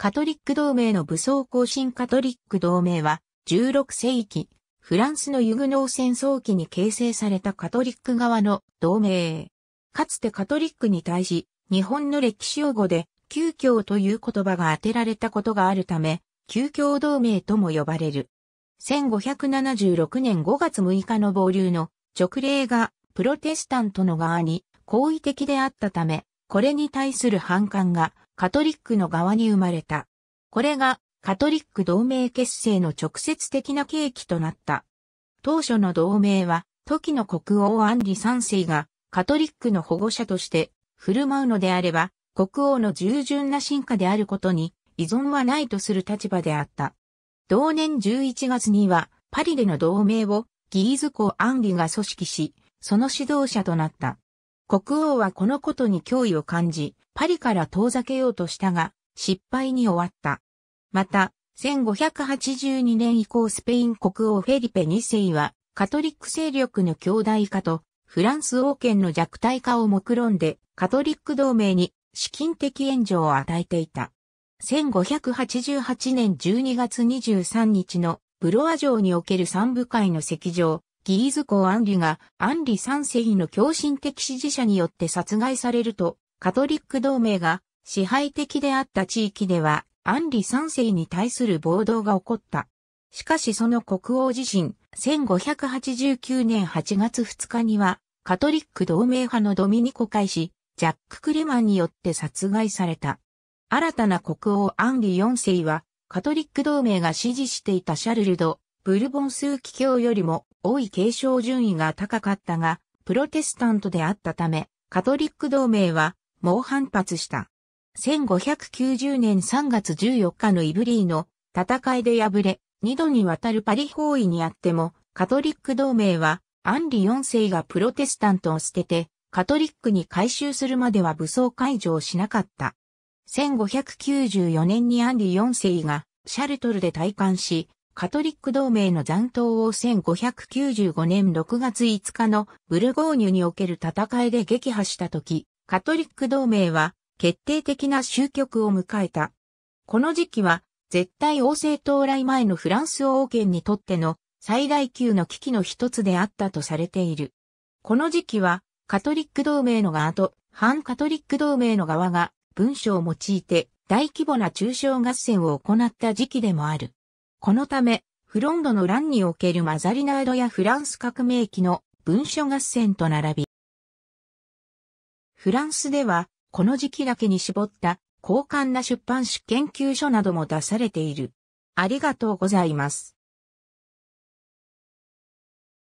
カトリック同盟の武装行進カトリック同盟は、16世紀、フランスのユグノー戦争期に形成されたカトリック側の同盟。かつてカトリックに対し、日本の歴史用語で、旧教という言葉が当てられたことがあるため、旧教同盟とも呼ばれる。1576年5月6日の暴流の直令がプロテスタントの側に好意的であったため、これに対する反感がカトリックの側に生まれた。これがカトリック同盟結成の直接的な契機となった。当初の同盟は、時の国王アンリ3世がカトリックの保護者として振る舞うのであれば、国王の従順な進化であることに依存はないとする立場であった。同年11月には、パリでの同盟をギーズ公アンリが組織し、その指導者となった。国王はこのことに脅威を感じ、パリから遠ざけようとしたが、失敗に終わった。また、1582年以降スペイン国王フェリペ2世は、カトリック勢力の強大化と、フランス王権の弱体化を目論んで、カトリック同盟に資金的援助を与えていた。1588年12月23日のブロア城における三部会の席上、ギーズ公アンリが、アンリ3世の狂信的支持者によって殺害されると、カトリック同盟が支配的であった地域では、アンリ3世に対する暴動が起こった。しかしその国王自身、1589年8月2日には、カトリック同盟派のドミニコ会士、ジャック・クレマンによって殺害された。新たな国王アンリ4世は、カトリック同盟が支持していたシャルルド・ブルボン数奇境よりも多い継承順位が高かったが、プロテスタントであったため、カトリック同盟は猛反発した。1590年3月14日のイブリーの戦いで敗れ、二度にわたるパリ包囲にあっても、カトリック同盟は、アンリ4世がプロテスタントを捨てて、カトリックに改修するまでは武装解除をしなかった。1594年にアンリ4世がシャルトルで退官し、カトリック同盟の残党を1595年6月5日のブルゴーニュにおける戦いで撃破した時、カトリック同盟は決定的な終局を迎えた。この時期は絶対王政到来前のフランス王権にとっての最大級の危機の一つであったとされている。この時期はカトリック同盟の側と反カトリック同盟の側が文書を用いて大規模な中傷合戦を行った時期でもある。このため、フロンドの乱におけるマザリナードやフランス革命期の文書合戦と並び、フランスでは、この時期だけに絞った高官な出版史研究所なども出されている。ありがとうございます。